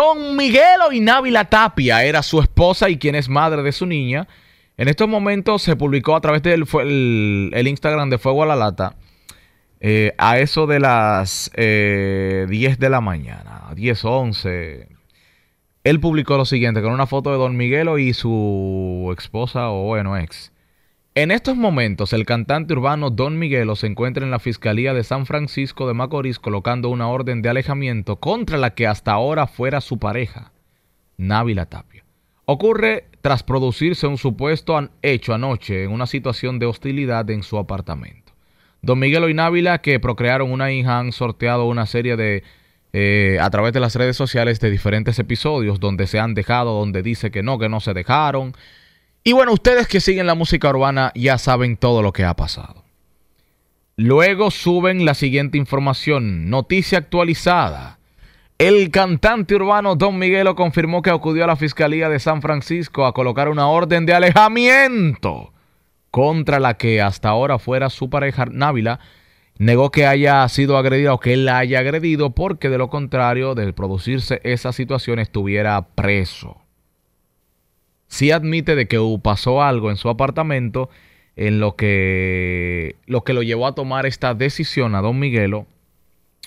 Don Navi La Tapia era su esposa y quien es madre de su niña. En estos momentos se publicó a través del el, Instagram de Fuego a la Lata eh, a eso de las 10 eh, de la mañana, 10, 11. Él publicó lo siguiente con una foto de Don Miguelo y su esposa o bueno, ex. En estos momentos, el cantante urbano Don Miguelo se encuentra en la Fiscalía de San Francisco de Macorís colocando una orden de alejamiento contra la que hasta ahora fuera su pareja, Návila Tapia. Ocurre tras producirse un supuesto hecho anoche en una situación de hostilidad en su apartamento. Don Miguelo y Návila, que procrearon una hija, han sorteado una serie de eh, a través de las redes sociales de diferentes episodios donde se han dejado, donde dice que no, que no se dejaron, y bueno, ustedes que siguen la música urbana ya saben todo lo que ha pasado. Luego suben la siguiente información, noticia actualizada. El cantante urbano Don Miguelo confirmó que acudió a la Fiscalía de San Francisco a colocar una orden de alejamiento contra la que hasta ahora fuera su pareja Návila. Negó que haya sido agredida o que él la haya agredido porque de lo contrario, de producirse esa situación, estuviera preso. Si admite de que pasó algo en su apartamento en lo que lo que lo llevó a tomar esta decisión a Don Miguelo.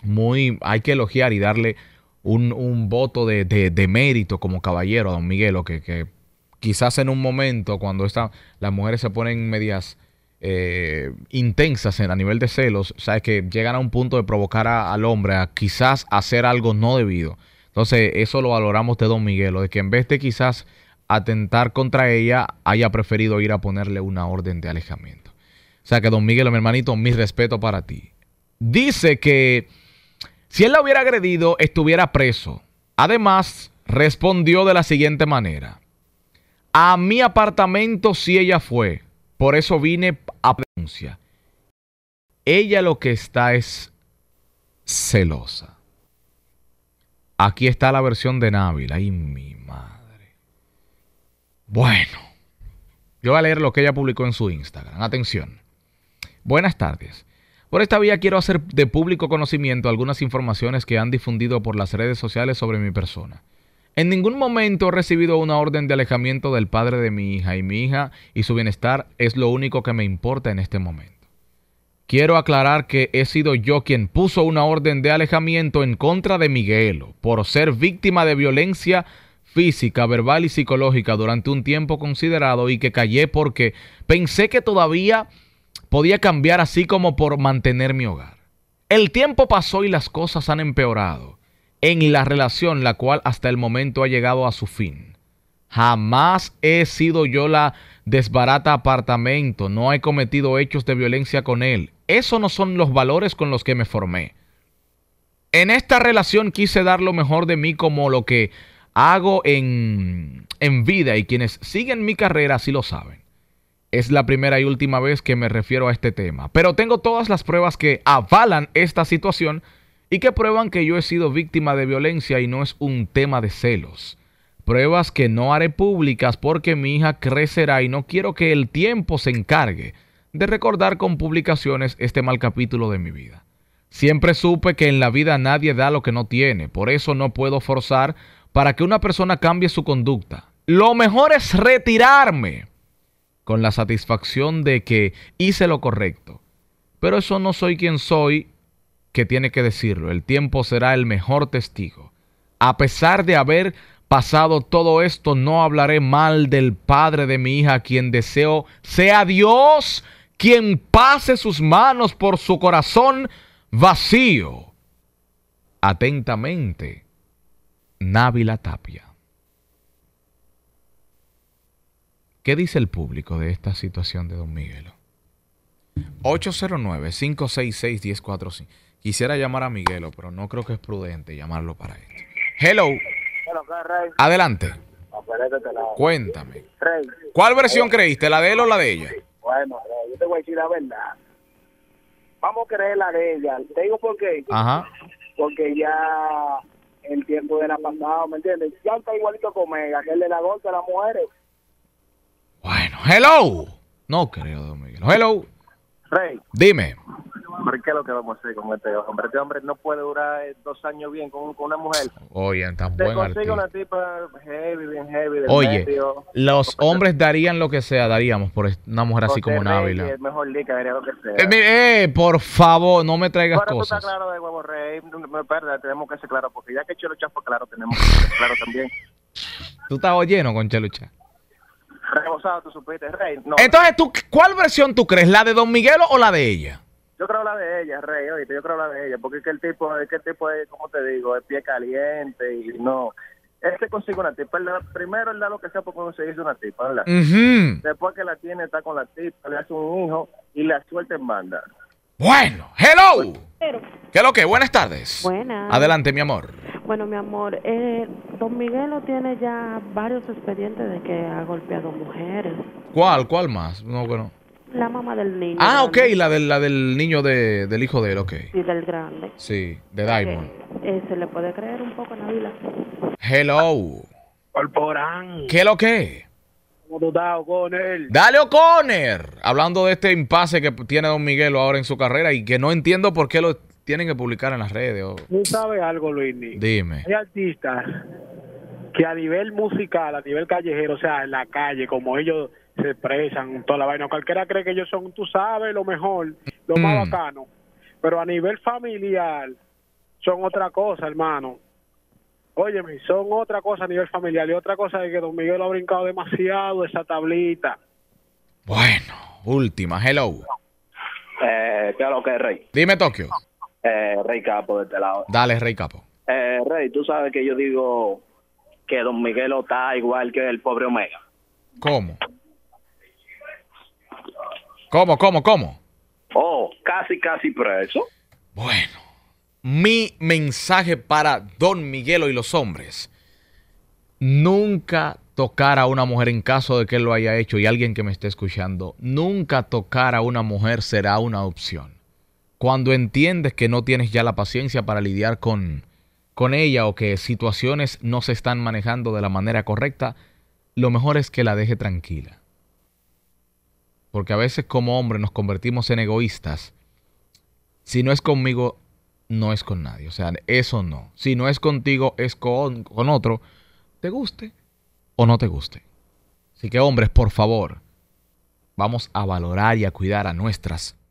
Muy hay que elogiar y darle un, voto de, mérito como caballero a Don Miguelo, que, quizás en un momento cuando las mujeres se ponen medias eh, intensas en, a nivel de celos, sabes que llegan a un punto de provocar al hombre a quizás hacer algo no debido. Entonces, eso lo valoramos de Don Miguelo, de que en vez de quizás atentar contra ella, haya preferido ir a ponerle una orden de alejamiento. O sea que, don Miguel, mi hermanito, mi respeto para ti. Dice que si él la hubiera agredido, estuviera preso. Además, respondió de la siguiente manera. A mi apartamento sí ella fue. Por eso vine a denuncia. Ella lo que está es celosa. Aquí está la versión de Nabil. Ay, mi madre. Bueno, yo voy a leer lo que ella publicó en su Instagram. Atención. Buenas tardes. Por esta vía quiero hacer de público conocimiento algunas informaciones que han difundido por las redes sociales sobre mi persona. En ningún momento he recibido una orden de alejamiento del padre de mi hija y mi hija y su bienestar es lo único que me importa en este momento. Quiero aclarar que he sido yo quien puso una orden de alejamiento en contra de Miguelo por ser víctima de violencia física, verbal y psicológica durante un tiempo considerado y que callé porque pensé que todavía podía cambiar así como por mantener mi hogar. El tiempo pasó y las cosas han empeorado en la relación la cual hasta el momento ha llegado a su fin. Jamás he sido yo la desbarata apartamento, no he cometido hechos de violencia con él. Esos no son los valores con los que me formé. En esta relación quise dar lo mejor de mí como lo que hago en, en vida y quienes siguen mi carrera sí lo saben. Es la primera y última vez que me refiero a este tema, pero tengo todas las pruebas que avalan esta situación y que prueban que yo he sido víctima de violencia y no es un tema de celos. Pruebas que no haré públicas porque mi hija crecerá y no quiero que el tiempo se encargue de recordar con publicaciones este mal capítulo de mi vida. Siempre supe que en la vida nadie da lo que no tiene, por eso no puedo forzar para que una persona cambie su conducta. Lo mejor es retirarme con la satisfacción de que hice lo correcto. Pero eso no soy quien soy que tiene que decirlo. El tiempo será el mejor testigo. A pesar de haber pasado todo esto, no hablaré mal del padre de mi hija, quien deseo sea Dios quien pase sus manos por su corazón vacío. Atentamente, Návila Tapia. ¿Qué dice el público de esta situación de Don Miguelo? 809-566-1045. Quisiera llamar a Miguelo, pero no creo que es prudente llamarlo para esto. Hello. Adelante. Este Cuéntame. ¿Cuál versión creíste? ¿La de él o la de ella? Bueno, yo te voy a decir la verdad. Vamos a creer la de ella. Te digo por qué. Ajá. Porque ya el tiempo de la pasada, ¿me entiendes? Ya está igualito con Mega, que el de la golpe de las mujeres. Bueno, hello. No creo, don Miguel. Hello. Rey. Dime hombre, ¿qué es lo que vamos a hacer con este hombre? Este hombre no puede durar eh, dos años bien con, con una mujer. Oye, tan Te buen una tipa heavy, bien heavy. Del Oye, los hombres darían lo que sea, daríamos por una mujer así como Návila. Es mejor lica, daría lo que sea. Eh, eh, por favor, no me traigas Ahora cosas. Tú estás claro de huevo rey, No me perdas, tenemos que ser claro, porque ya que Chelo Chapo claro, tenemos que ser claro también. ¿Tú estás lleno con Chelo Chapo? Rebosado, tú supiste, rey. Entonces, ¿tú, ¿cuál versión tú crees? ¿La de Don Miguelo o la de ella? Yo creo hablar de ella, Rey, oíste, yo creo hablar de ella, porque es que el tipo, es que el tipo es, como te digo, es pie caliente y no. Él se consigue una tipa, primero él da lo que sea por conseguirse una tipa, ¿verdad? Después que la tiene, está con la tipa, le hace un hijo y la suelta en banda. Bueno, hello. ¿Qué lo que? Buenas tardes. Buenas. Adelante, mi amor. Bueno, mi amor, eh, don Miguelo tiene ya varios expedientes de que ha golpeado mujeres. ¿Cuál? ¿Cuál más? No, bueno. La mamá del niño. Ah, ok, la del, la del niño de, del hijo de él, ok. Y del grande. Sí, de Diamond. Eh, se le puede creer un poco, Navila. Hello. Corporán. ¿Qué lo que? Dale, O'Connor. Hablando de este impasse que tiene Don Miguel ahora en su carrera y que no entiendo por qué lo tienen que publicar en las redes. Oh. Tú sabes algo, Luis. Dime. Hay artistas que a nivel musical, a nivel callejero, o sea, en la calle, como ellos se expresan, toda la vaina. Cualquiera cree que ellos son, tú sabes, lo mejor, lo más mm. bacano. Pero a nivel familiar son otra cosa, hermano. Óyeme, son otra cosa a nivel familiar. Y otra cosa es que Don Miguel ha brincado demasiado esa tablita. Bueno, última, hello. Eh, ¿Qué lo que Rey? Dime, Tokio. Eh, Rey Capo, de este lado. Dale, Rey Capo. Eh, Rey, tú sabes que yo digo que Don Miguel está igual que el pobre Omega. ¿Cómo? ¿Cómo, cómo, cómo? Oh, casi, casi eso. Bueno, mi mensaje para Don Miguelo y los hombres. Nunca tocar a una mujer en caso de que él lo haya hecho y alguien que me esté escuchando, nunca tocar a una mujer será una opción. Cuando entiendes que no tienes ya la paciencia para lidiar con, con ella o que situaciones no se están manejando de la manera correcta, lo mejor es que la deje tranquila porque a veces como hombre nos convertimos en egoístas. Si no es conmigo, no es con nadie. O sea, eso no. Si no es contigo, es con, otro. Te guste o no te guste. Así que hombres, por favor, vamos a valorar y a cuidar a nuestras